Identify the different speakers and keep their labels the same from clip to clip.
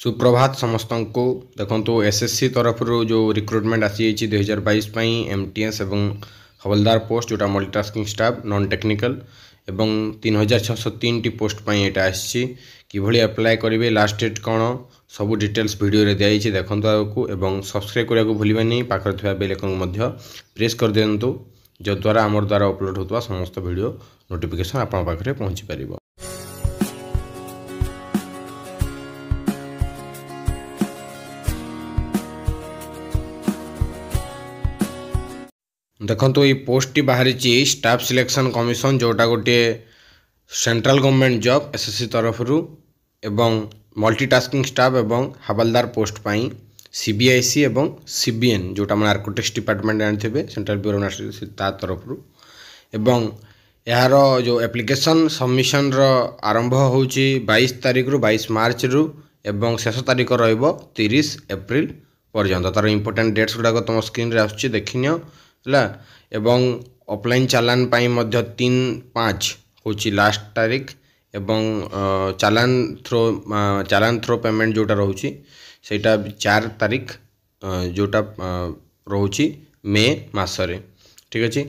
Speaker 1: ସୁପ୍ରଭାତ ସମସ୍ତଙ୍କୁ ଦେଖନ୍ତୁ ଏସ୍ ଏସ୍ ସି ତରଫରୁ ଯେଉଁ ରିକ୍ରୁଟମେଣ୍ଟ ଆସିଯାଇଛି ଦୁଇ ହଜାର ବାଇଶ ପାଇଁ ଏମ୍ ଟି ଏସ୍ ଏବଂ ହବଲଦାର ପୋଷ୍ଟ ଯେଉଁଟା ମଲ୍ଟିଟାସ୍କିଂ ଷ୍ଟାଫ୍ ନନ୍ ଟେକ୍ନିକାଲ ଏବଂ ତିନି ହଜାର ଛଅଶହ ତିନିଟି ପୋଷ୍ଟ ପାଇଁ ଏଇଟା ଆସିଛି କିଭଳି ଆପ୍ଲାଏ କରିବେ ଲାଷ୍ଟ ଡେଟ୍ କ'ଣ ସବୁ ଡିଟେଲ୍ସ ଭିଡ଼ିଓରେ ଦିଆଯାଇଛି ଦେଖନ୍ତୁ ଆଗକୁ ଏବଂ ସବସ୍କ୍ରାଇବ୍ କରିବାକୁ ଭୁଲିବେନି ପାଖରେ ଥିବା ବେଲ୍ ଆଇକନ୍କୁ ମଧ୍ୟ ପ୍ରେସ୍ କରିଦିଅନ୍ତୁ ଯଦ୍ୱାରା ଆମର ଦ୍ୱାରା ଅପଲୋଡ଼ ହେଉଥିବା ସମସ୍ତ ଭିଡ଼ିଓ ନୋଟିଫିକେସନ୍ ଆପଣଙ୍କ ପାଖରେ ପହଞ୍ଚିପାରିବ ଦେଖନ୍ତୁ ଏଇ ପୋଷ୍ଟଟି ବାହାରିଛି ଷ୍ଟାଫ୍ ସିଲେକ୍ସନ୍ କମିଶନ୍ ଯେଉଁଟା ଗୋଟିଏ ସେଣ୍ଟ୍ରାଲ୍ ଗଭର୍ଣ୍ଣମେଣ୍ଟ ଜବ୍ ଏସ୍ଏସ୍ସି ତରଫରୁ ଏବଂ ମଲ୍ଟିଟାସ୍କିଂ ଷ୍ଟାଫ୍ ଏବଂ ହାବାଲଦାର ପୋଷ୍ଟ ପାଇଁ ସିବିଆଇସି ଏବଂ ସିବିଏନ୍ ଯେଉଁଟା ଆମର ଆର୍କୋଟିକ୍ସ ଡିପାର୍ଟମେଣ୍ଟ ଜାଣିଥିବେ ସେଣ୍ଟ୍ରାଲ୍ ବ୍ୟୁରୋ ନାସନାଲ ତା ତରଫରୁ ଏବଂ ଏହାର ଯେଉଁ ଆପ୍ଲିକେସନ୍ ସବମିସନ୍ର ଆରମ୍ଭ ହେଉଛି ବାଇଶ ତାରିଖରୁ ବାଇଶ ମାର୍ଚ୍ଚରୁ ଏବଂ ଶେଷ ତାରିଖ ରହିବ ତିରିଶ ଏପ୍ରିଲ ପର୍ଯ୍ୟନ୍ତ ତା'ର ଇମ୍ପୋର୍ଟାଣ୍ଟ ଡେଟ୍ସ ଗୁଡ଼ାକ ତୁମ ସ୍କ୍ରିନ୍ରେ ଆସୁଛି ଦେଖିନିଅ ହେଲା ଏବଂ ଅଫ୍ଲାଇନ୍ ଚାଲାଣ ପାଇଁ ମଧ୍ୟ ତିନି ପାଞ୍ଚ ହେଉଛି ଲାଷ୍ଟ ତାରିଖ ଏବଂ challan through challan through payment ଯେଉଁଟା ରହୁଛି ସେଇଟା ଚାରି ତାରିଖ ଯେଉଁଟା ରହୁଛି ମେ ମାସରେ ଠିକ୍ ଅଛି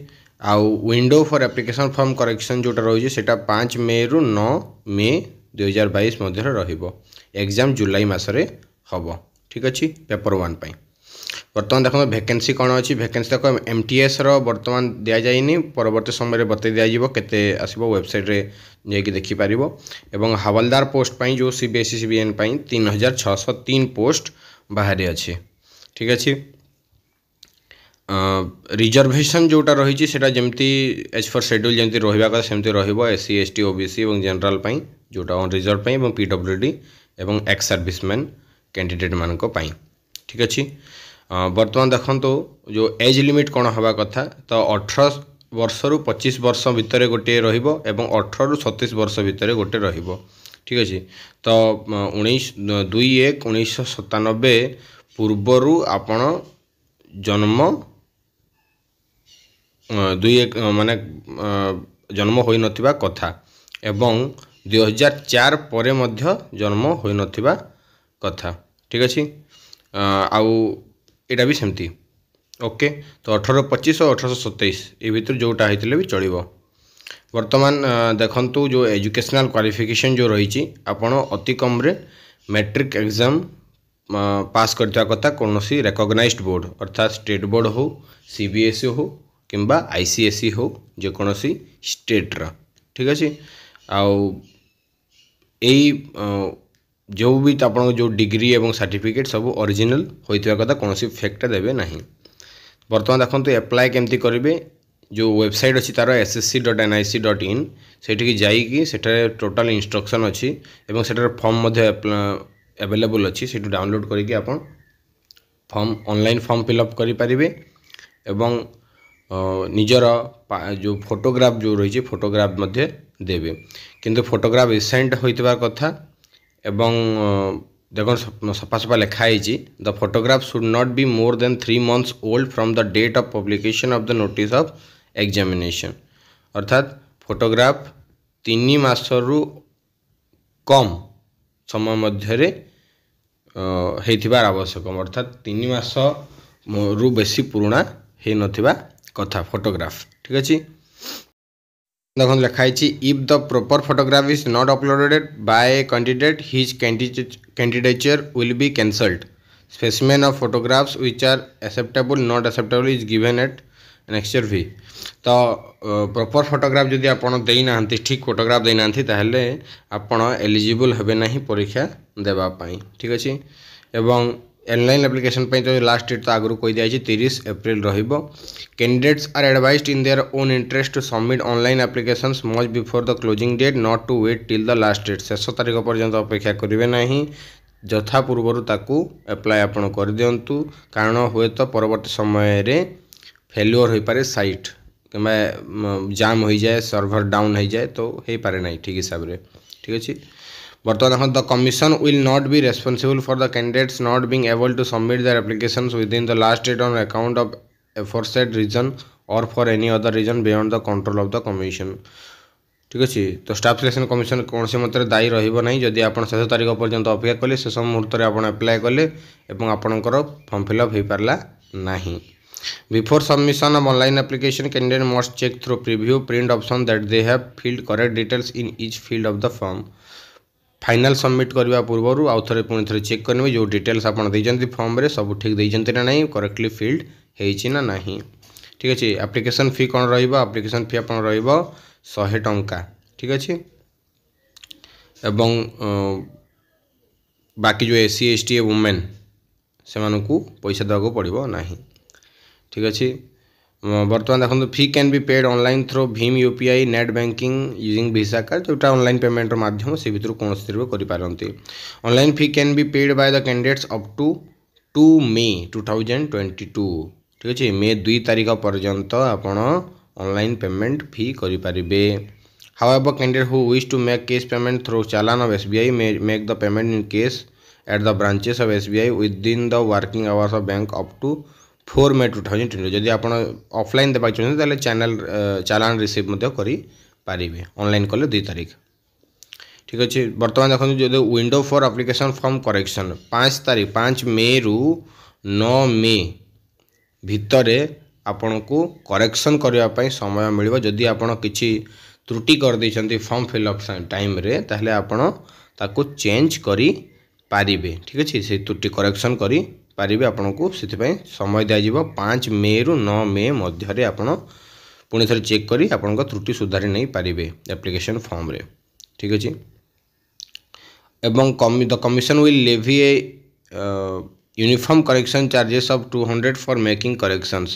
Speaker 1: ଆଉ window for application form correction ଯେଉଁଟା ରହୁଛି ସେଇଟା ପାଞ୍ଚ ମେରୁ ନଅ ମେ ଦୁଇହଜାର ବାଇଶ ମଧ୍ୟରେ ରହିବ ଏକ୍ଜାମ୍ ଜୁଲାଇ ମାସରେ ହେବ ଠିକ୍ ଅଛି ପେପର୍ ୱାନ୍ ପାଇଁ ବର୍ତ୍ତମାନ ଦେଖନ୍ତୁ ଭେକେନ୍ସି କ'ଣ ଅଛି ଭେକେନ୍ସି ତାକୁ ଏମ୍ ଟି ଏସ୍ର ବର୍ତ୍ତମାନ ଦିଆଯାଇନି ପରବର୍ତ୍ତୀ ସମୟରେ ବତେଇ ଦିଆଯିବ କେତେ ଆସିବ ୱେବସାଇଟ୍ରେ ଯାଇକି ଦେଖିପାରିବ ଏବଂ ହାୱଲଦାର ପୋଷ୍ଟ ପାଇଁ ଯେଉଁ C B S C C B N ପାଇଁ ତିନି ହଜାର ଛଅଶହ ତିନି ପୋଷ୍ଟ ବାହାରି ଅଛି ଠିକ୍ ଅଛି ରିଜର୍ଭେସନ୍ ଯେଉଁଟା ରହିଛି ସେଇଟା ଯେମିତି ଏଜ୍ ଫର୍ ସେଡ୍ୟୁଲ୍ ଯେମିତି ରହିବା କଥା ସେମିତି ରହିବ S C S T O B C ଏବଂ ଜେନେରାଲ୍ ପାଇଁ ଯେଉଁଟା ରିଜର୍ଭ ପାଇଁ ଏବଂ ପି ଡବ୍ଲ୍ୟୁ ଡ଼ି ଏବଂ ଏକ୍ସ ସର୍ଭିସମ୍ୟାନ୍ କ୍ୟାଣ୍ଡିଡ଼େଟ୍ମାନଙ୍କ ପାଇଁ ଠିକ୍ ଅଛି ବର୍ତ୍ତମାନ ଦେଖନ୍ତୁ ଯେଉଁ ଏଜ୍ ଲିମିଟ୍ କ'ଣ ହେବା କଥା ତ ଅଠର ବର୍ଷରୁ ପଚିଶ ବର୍ଷ ଭିତରେ ଗୋଟିଏ ରହିବ ଏବଂ ଅଠରରୁ ସତେଇଶ ବର୍ଷ ଭିତରେ ଗୋଟେ ରହିବ ଠିକ୍ ଅଛି ତ ଉଣେଇଶ ଦୁଇ ଏକ ଉଣେଇଶହ ସତାନବେ ପୂର୍ବରୁ ଆପଣ ଜନ୍ମ ଦୁଇ ଏକ ମାନେ ଜନ୍ମ ହୋଇନଥିବା କଥା ଏବଂ ଦୁଇହଜାର ଚାରି ପରେ ମଧ୍ୟ ଜନ୍ମ ହୋଇନଥିବା କଥା ଠିକ୍ ଅଛି ଆଉ ଏଇଟା ବି ସେମିତି ଓକେ ତ ଅଠରଶହ ପଚିଶ ଆଉ ଅଠରଶହ ସତେଇଶ ଏ ଭିତରୁ ଯେଉଁଟା ହେଇଥିଲେ ବି ଚଳିବ ବର୍ତ୍ତମାନ ଦେଖନ୍ତୁ ଯେଉଁ ଏଜୁକେସନାଲ୍ କ୍ୱାଲିଫିକେସନ୍ ଯେଉଁ ରହିଛି ଆପଣ ଅତି କମ୍ରେ ମେଟ୍ରିକ୍ ଏକ୍ଜାମ୍ ପାସ୍ କରିଥିବା କଥା କୌଣସି ରେକଗ୍ନାଇଜ୍ଡ ବୋର୍ଡ଼ ଅର୍ଥାତ୍ ଷ୍ଟେଟ୍ ବୋର୍ଡ଼ ହେଉ ସି ବି ଏସ୍ ଇ ହେଉ କିମ୍ବା ଆଇ ସି ଏସ୍ ଇ ହେଉ ଯେକୌଣସି ଷ୍ଟେଟ୍ର ଠିକ୍ ଅଛି ଆଉ ଏଇ ଯେଉଁ ବି ଆପଣଙ୍କ ଯେଉଁ ଡିଗ୍ରୀ ଏବଂ ସାର୍ଟିଫିକେଟ୍ ସବୁ ଅରିଜିନାଲ୍ ହୋଇଥିବା କଥା କୌଣସି ଫେକ୍ଟା ଦେବେ ନାହିଁ ବର୍ତ୍ତମାନ ଦେଖନ୍ତୁ ଆପ୍ଲାଏ କେମିତି କରିବେ ଯେଉଁ ୱେବସାଇଟ୍ ଅଛି ତା'ର S S C dot N I C dot in ସେଠିକି ଯାଇକି ସେଠାରେ ଟୋଟାଲ୍ ଇନଷ୍ଟ୍ରକ୍ସନ୍ ଅଛି ଏବଂ ସେଠାରେ ଫର୍ମ ମଧ୍ୟ ଆଭେଲେବୁଲ୍ ଅଛି ସେଠୁ ଡାଉନଲୋଡ଼୍ କରିକି ଆପଣ ଫର୍ମ ଅନଲାଇନ୍ ଫର୍ମ ଫିଲ୍ଅପ୍ କରିପାରିବେ ଏବଂ ନିଜର ଯେଉଁ ଫଟୋଗ୍ରାଫ୍ ଯେଉଁ ରହିଛି ଫଟୋଗ୍ରାଫ୍ ମଧ୍ୟ ଦେବେ କିନ୍ତୁ ଫଟୋଗ୍ରାଫ୍ ରିସେଣ୍ଟ ହୋଇଥିବା କଥା ଏବଂ ଦେଖନ୍ତୁ ସଫା ସଫା ଲେଖା ହେଇଛି the photograph should not be more than three months old from the date of publication of the notice of examination ଅର୍ଥାତ୍ ଫଟୋଗ୍ରାଫ ତିନି ମାସରୁ କମ୍ ସମୟ ମଧ୍ୟରେ ହେଇଥିବାର ଆବଶ୍ୟକ ଅର୍ଥାତ୍ ତିନି ମାସରୁ ବେଶୀ ପୁରୁଣା ହେଇନଥିବା କଥା ଫଟୋଗ୍ରାଫ ଠିକ୍ ଅଛି देखो लिखाई if the proper photograph is not uploaded by a candidate his candidature will be cancelled specimen of photographs which are acceptable not acceptable is given at annexure भी तो प्रपर फोटोग्राफ जदि आपड़ देना ठीक फोटोग्राफ देना ताहले आपण एलिजिबल हे ना परीक्षा देवाई ठीक अच्छे एवं ଅନଲାଇନ୍ ଆପ୍ଲିକେସନ୍ ପାଇଁ ତ ଲାଷ୍ଟ ଡେଟ୍ ତ ଆଗରୁ କହିଦିଆଯାଇଛି ତିରିଶ ଏପ୍ରିଲ ରହିବ candidates are advised in their own interest to submit online applications much before the closing date not to wait till the last date ଶେଷ ତାରିଖ ପର୍ଯ୍ୟନ୍ତ ଅପେକ୍ଷା କରିବେ ନାହିଁ ଯଥା ପୂର୍ବରୁ ତାକୁ ଆପ୍ଲାଏ ଆପଣ କରିଦିଅନ୍ତୁ କାରଣ ହୁଏତ ପରବର୍ତ୍ତୀ ସମୟରେ ଫେଲ୍ୟୁଅର୍ ହୋଇପାରେ ସାଇଟ୍ କିମ୍ବା ଜାମ୍ ହୋଇଯାଏ ସର୍ଭର ଡାଉନ୍ ହୋଇଯାଏ ତ ହୋଇପାରେ ନାହିଁ ଠିକ୍ ହିସାବରେ ଠିକ୍ ଅଛି Barton the commission will not be responsible for the candidates not being able to submit their applications within the last date on account of aforesaid reason or for any other reason beyond the control of the commission. ঠিক ଅଛି ତ staff selection commission କୌଣସି ମତରେ ଦାୟୀ ରହିବ ନାହିଁ ଯଦି ଆପଣ ଶେଷ ତାରିଖ ପର୍ଯ୍ୟନ୍ତ ଅପେକ୍ଷା କଲେ ଶେଷ ମୁହୂର୍ତ୍ତରେ ଆପଣ ଆପ୍ଲାଏ କଲେ ଏବଂ ଆପଣଙ୍କର ଫର୍ମ ଫିଲ୍ଅପ୍ ହୋଇପାରିଲା ନାହିଁ before submission of online application candidate must check through preview print option that they have filled correct details in each field of the form final submit করা পূর্বর আউথরে পুঁ থে চেক করে নেবে যে ডিটেলস আপনার দিয়েছেন ফর্মে সবু ঠিক দিয়েছেন না না করেক্টলি ফিল্ড হয়েছি না না ঠিক আছে আপ্লিকেসন ফি কোণ রহব আপ্লিকেসন ফি আপনার রহব শহে টঙ্কা ঠিক আছে এবং বাকি যে এসি এসটি ওমেন সেমানকু পয়সা দেওয়া পড়ব না ঠিক আছে बर्तमान देखो fee can be paid online through भीम UPI net banking using Visa card जो अनल पेमेंट मध्यम से भितर कौन सी करते online fee can be paid by the candidates up to two May two thousand twenty two ठीक अच्छे मे दुई तारीख पर्यंत अनल पेमेंट फी करेंगे however candidate who wish to make cash payment through challan of SBI make the payment in cash at the branches of SBI be within the working hours of bank of to four May two thousand twenty ଯଦି ଆପଣ offline ଦେବାକୁ ଚାହୁଁଛନ୍ତି ତାହେଲେ channel ଚାଲାଣ receive ମଧ୍ୟ କରିପାରିବେ online କଲେ ଦୁଇ ତାରିଖ ଠିକ୍ ଅଛି ବର୍ତ୍ତମାନ ଦେଖନ୍ତୁ ଯଦି window for application form correction ପାଞ୍ଚ ତାରିଖ ପାଞ୍ଚ ମେରୁ ନଅ ମେ ଭିତରେ ଆପଣଙ୍କୁ କରେକ୍ସନ୍ କରିବା ପାଇଁ ସମୟ ମିଳିବ ଯଦି ଆପଣ କିଛି ତ୍ରୁଟି କରିଦେଇଛନ୍ତି ଫର୍ମ ଫିଲ୍ଅପ୍ ଟାଇମ୍ରେ ତାହେଲେ ଆପଣ ତାକୁ ଚେଞ୍ଜ କରିପାରିବେ ଠିକ୍ ଅଛି ସେଇ ତ୍ରୁଟି କରେକ୍ସନ୍ କରି ପାରିବେ ଆପଣଙ୍କୁ ସେଥିପାଇଁ ସମୟ ଦିଆଯିବ ପାଞ୍ଚ ମେରୁ ନଅ ମେ ମଧ୍ୟରେ ଆପଣ ପୁଣି ଥରେ ଚେକ୍ କରି ଆପଣଙ୍କ ତ୍ରୁଟି ସୁଧାରି ନେଇପାରିବେ ଆପ୍ଲିକେସନ୍ ଫର୍ମରେ ଠିକ୍ ଅଛି ଏବଂ କମି the commission will levy a uniform correction charges of two hundred for making corrections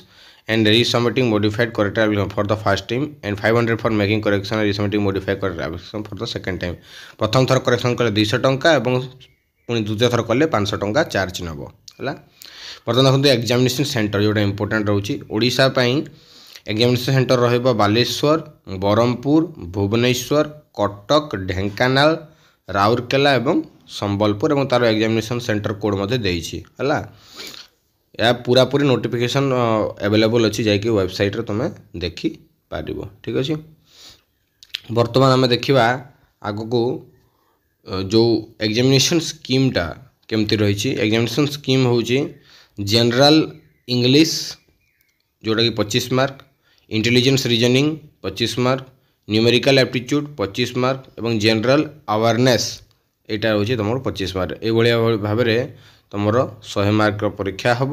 Speaker 1: and resubmitting modified correct application for the first time and 500 for making correction and resubmitting modified correct application for the second time প্রথম থর correction কলে দুইশো টঙ্কা এবং পুনি দ্বিতীয় থর কলে পাঁচশো টঙ্কা charge নেব ହେଲା ବର୍ତ୍ତମାନ ଦେଖନ୍ତୁ ଏକ୍ଜାମିନେସନ୍ ସେଣ୍ଟର ଯେଉଁଟା ଇମ୍ପୋର୍ଟାଣ୍ଟ ରହୁଛି ଓଡ଼ିଶା ପାଇଁ ଏକ୍ଜାମିନେସନ୍ ସେଣ୍ଟର ରହିବ ବାଲେଶ୍ୱର ବ୍ରହ୍ମପୁର ଭୁବନେଶ୍ୱର କଟକ ଢେଙ୍କାନାଳ ରାଉରକେଲା ଏବଂ ସମ୍ବଲପୁର ଏବଂ ତା'ର ଏକ୍ଜାମିନେସନ୍ ସେଣ୍ଟର କୋଡ଼୍ ମଧ୍ୟ ଦେଇଛି ହେଲା ଏହା ପୁରାପୁରି ନୋଟିଫିକେସନ୍ ଆଭେଲେବଲ୍ ଅଛି ଯାଇକି ୱେବସାଇଟ୍ରେ ତୁମେ ଦେଖିପାରିବ ଠିକ୍ ଅଛି ବର୍ତ୍ତମାନ ଆମେ ଦେଖିବା ଆଗକୁ ଯେଉଁ ଏକ୍ଜାମିନେସନ୍ ସ୍କିମ୍ଟା କେମିତି ରହିଛି ଏକ୍ଜାମିନେସନ୍ ସ୍କିମ୍ ହେଉଛି ଜେନେରାଲ ଇଂଲିଶ ଯେଉଁଟାକି ପଚିଶ ମାର୍କ ଇଣ୍ଟେଲିଜେନ୍ସ ରିଜନିଂ ପଚିଶ ମାର୍କ ନ୍ୟୁମେରିକାଲ ଆପ୍ଟିଚ୍ୟୁଡ଼ ପଚିଶ ମାର୍କ ଏବଂ ଜେନେରାଲ ଆୱାରନେସ୍ ଏଇଟା ହେଉଛି ତୁମର ପଚିଶ ମାର୍କ ଏଇଭଳିଆ ଭାବରେ ତୁମର ଶହେ ମାର୍କର ପରୀକ୍ଷା ହେବ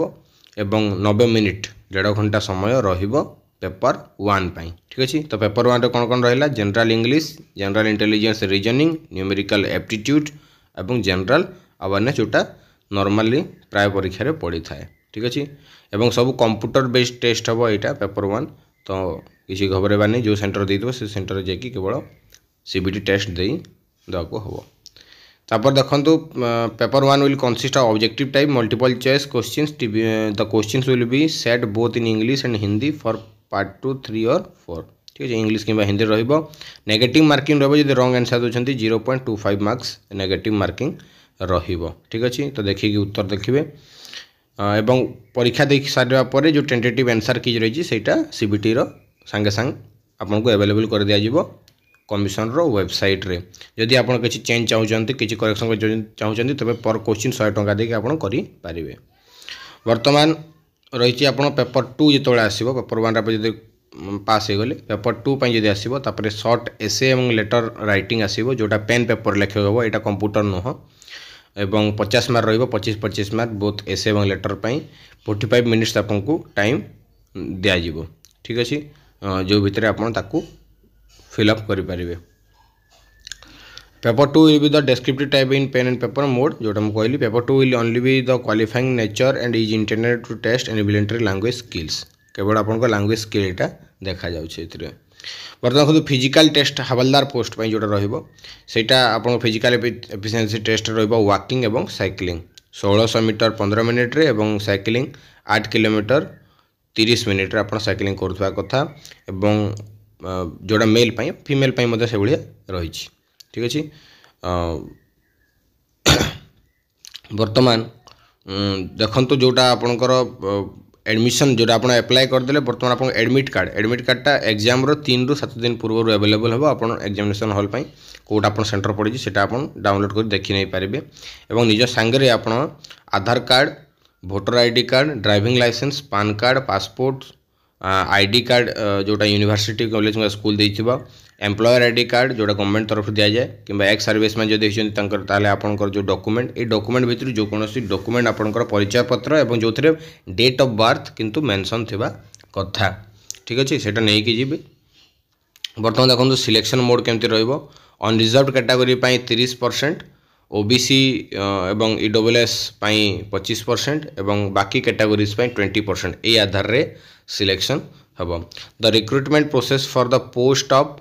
Speaker 1: ଏବଂ ନବେ ମିନିଟ୍ ଦେଢ଼ ଘଣ୍ଟା ସମୟ ରହିବ ପେପର ୱାନ୍ ପାଇଁ ଠିକ୍ ଅଛି ତ ପେପର ୱାନ୍ରେ କ'ଣ କ'ଣ ରହିଲା general English general intelligence reasoning numerical aptitude ଏବଂ ଜେନେରାଲ अवेरने जोटा नर्माली प्राय परीक्षा पड़ी थाए ठीक अच्छे एवं सब कंप्यूटर बेस्ड टेस्ट हम यहाँ पेपर वन तो किसी घबरे नहीं जो सेन्टर दे थोड़ा से सेन्टर जावल सी बी टेस्ट दे दवाक हे तापर देखु paper one will consist objective type multiple choice questions the questions will be set both in English and Hindi for part two three और फोर ठीक है इंग्लिश कि हिंदी रोज रेगेट मार्किंग रोज रंग आनसर दे zero point two five marks negative marking ठीक अच्छे तो देखिए उत्तर देखिए एवं परीक्षा देख सारे जो टेन्टेटिव आंसर किज रही है सहीटा सी बी टी सांग आपको एवेलेबल कर दिजिव कमिशन रेबसाइट जदि आप किसी चेज चाहते किसी करेक्शन चाहूँ तेज पर क्वेश्चन शहे टाँग देखिए आपारे बर्तमान रही आप पेपर टू जो आसो पेपर वन जो पास हो गले पेपर टू पर जब आसपे सर्ट एसे लेटर रईट आसो जो पेन पेपर लिखे हे यहाँ कंप्यूटर नुह এবং 50 মার্ক রইবো 25 25 mark both essay and letter পাই 45 মিনিটস আপونکو টাইম দিয়া দিব ঠিক আছে যো ভিতরে आपण ताकू ফিল আপ করি পারিব paper 2 will be the descriptive type in pen and paper mode যোটা আমি কইলি paper 2 will only be the qualifying nature and is intended to test and voluntary language skills কেবল आपण को ল্যাঙ্গুয়েজ স্কিলটা দেখা যাওছে ইত্র ବର୍ତ୍ତମାନ ଦେଖନ୍ତୁ ଫିଜିକାଲ୍ ଟେଷ୍ଟ ହାବାଲଦାର ପୋଷ୍ଟ ପାଇଁ ଯେଉଁଟା ରହିବ ସେଇଟା ଆପଣଙ୍କ ଫିଜିକାଲ୍ ଏଫିସିଏନ୍ସି ଟେଷ୍ଟ ରହିବ ୱାକିଂ ଏବଂ ସାଇକ୍ଲିଂ ଷୋହଳଶହ ମିଟର ପନ୍ଦର ମିନିଟ୍ରେ ଏବଂ ସାଇକ୍ଲିଂ ଆଠ କିଲୋମିଟର ତିରିଶ ମିନିଟ୍ରେ ଆପଣ ସାଇକ୍ଲିଂ କରୁଥିବା କଥା ଏବଂ ଯେଉଁଟା ମେଲ୍ ପାଇଁ ଫିମେଲ୍ ପାଇଁ ମଧ୍ୟ ସେଭଳିଆ ରହିଛି ଠିକ୍ ଅଛି ବର୍ତ୍ତମାନ ଦେଖନ୍ତୁ ଯେଉଁଟା ଆପଣଙ୍କର एडमिशन जोटा आप एप्लाय करदे बर्तमान आप एडमिट कार्ड एडमिट कार्डटा एक्जाम्र तीन रु सात दिन पूर्व आभेलेबल हम आप एक्जामेसन हल पर কোটা আপনার সেন্টর পড়ছে সেটা আপনার ডাউনলোড করে দেখি নেই পারবে এবং নিজ সাংরে আপনার Aadhaar card voter ID card driving licence PAN card passport ID card যেটা ইউনিভার্সিটি কলেজ স্কুল দিয়ে ଏମ୍ପ୍ଲୟର ଆଇ ଡି କାର୍ଡ଼ ଯେଉଁଟା ଗଭର୍ଣ୍ଣମେଣ୍ଟ ତରଫରୁ ଦିଆଯାଏ କିମ୍ବା ଏକ୍ସ ସର୍ଭିସମ୍ୟାନ୍ ଯଦି ହେଇଛନ୍ତି ତାଙ୍କର ତାହେଲେ ଆପଣଙ୍କର ଯେଉଁ ଡକୁମେଣ୍ଟ ଏଇ ଡକୁମେଣ୍ଟ ଭିତରୁ ଯେକୌଣସି ଡକୁମେଣ୍ଟ ଆପଣଙ୍କର ପରିଚୟପତ୍ର ଏବଂ ଯେଉଁଥିରେ ଡେଟ୍ ଅଫ୍ ବାର୍ଥ କିନ୍ତୁ ମେନସନ୍ ଥିବା କଥା ଠିକ୍ ଅଛି ସେଇଟା ନେଇକି ଯିବି ବର୍ତ୍ତମାନ ଦେଖନ୍ତୁ ସିଲେକ୍ସନ୍ ମୋଡ଼୍ କେମିତି ରହିବ ଅନରିଜର୍ଭ କାଟାଗୋରୀ ପାଇଁ ତିରିଶ ପରସେଣ୍ଟ ଓବିସି ଏବଂ ଇ ଡବଲ୍ ଏସ୍ ପାଇଁ ପଚିଶ ପରସେଣ୍ଟ ଏବଂ ବାକି କାଟାଗୋରିଜ୍ ପାଇଁ ଟ୍ୱେଣ୍ଟି ପରସେଣ୍ଟ ଏଇ ଆଧାରରେ ସିଲେକ୍ସନ୍ ହେବ the recruitment process for the post of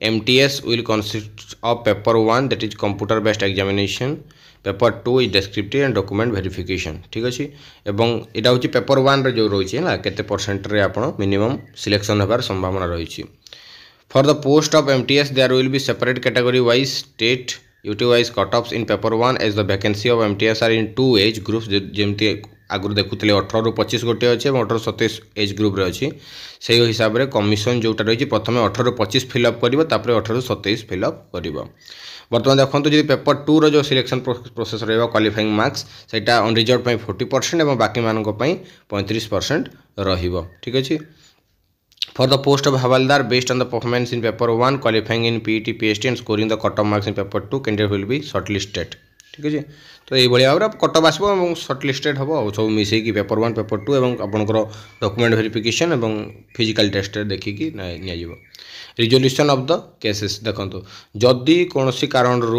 Speaker 1: MTS will consist of paper 1 that is computer based examination paper two is descriptive and document verification ঠিক আছে এবং এটা হচ্ছে পেপর ওয়ানরে যে রয়েছে হ্যাঁ কেতে পরসেন্টরে আপনার মিনিমম সিলেকশন হবার সম্ভাবনা রয়েছে for the post of M T S there will be separate category wise state UT wise cut offs in paper one as the vacancy of M T S are in two age groups যেমতি ଆଗରୁ ଦେଖୁଥିଲେ ଅଠରରୁ ପଚିଶ ଗୋଟିଏ ଅଛି ଏବଂ ଅଠର ସତେଇଶ ଏଜ୍ ଗ୍ରୁପ୍ରେ ଅଛି ସେହି ହିସାବରେ କମିଶନ୍ ଯେଉଁଟା ରହିଛି ପ୍ରଥମେ ଅଠରରୁ ପଚିଶ ଫିଲ୍ଅପ୍ କରିବ ତାପରେ ଅଠରରୁ ସତେଇଶ ଫିଲ୍ଅପ୍ କରିବ ବର୍ତ୍ତମାନ ଦେଖନ୍ତୁ ଯଦି ପେପର ଟୁର ଯେଉଁ ସିଲେକ୍ସନ୍ ପ୍ରୋସେସ୍ ରହିବ କ୍ୱାଲିଫାଇଂ ମାର୍କସ୍ ସେଇଟା ଅନରିଜର୍ଭ ପାଇଁ ଫୋର୍ଟି ପରସେଣ୍ଟ ଏବଂ ବାକିମାନଙ୍କ ପାଇଁ ପଇଁତିରିଶ ପରସେଣ୍ଟ ରହିବ ଠିକ୍ ଅଛି For the post of Havaldar, based on the performance in paper 1, qualifying in PET, PST and scoring the cut-off marks in paper 2, candidate will be shortlisted. ঠিক আছে তো এইভাবে ভাবে কটক আসব এবং সর্ট লিস্টেড হব সব মিশাইকি পেপর ওয়ান পেপর টু এবং আপনার ডকুমেন্ট ভেরিফিকেসন এবং ফিজিকাল টেস্ট দেখিকি নিয়ে রিজল্যুসন অফ দ কেসেস দেখুন যদি কোণী কারণর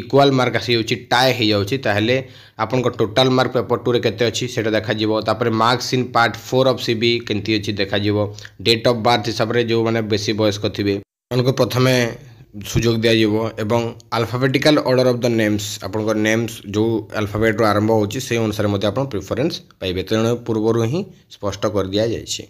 Speaker 1: ইকুয়াল মার্ক আসিযাচ্ছে টাই হয়ে যাচ্ছে তাহলে আপনার টোটাল মার্ক পেপর টু রে কেতে অছি সেটা দেখা যাব তাপরে marks in part four of C কেমতি অছি দেখা যাব ডেট অফ বার্থ হিসাবে যে বেশি বয়স্ক থাকবে আপনার প্রথমে সুযোগ দিয়া জিবো এবং alphabetical order of the names আপোনক নেমস জো আলফাবেট ৰ আৰম্ভ হচি সেই অনুসৰি মই আপোন প্ৰেফৰেন্স পাইবে তেওঁৰ পূৰ্বৰো হেই স্পষ্ট কৰ দিয়া যায়ছে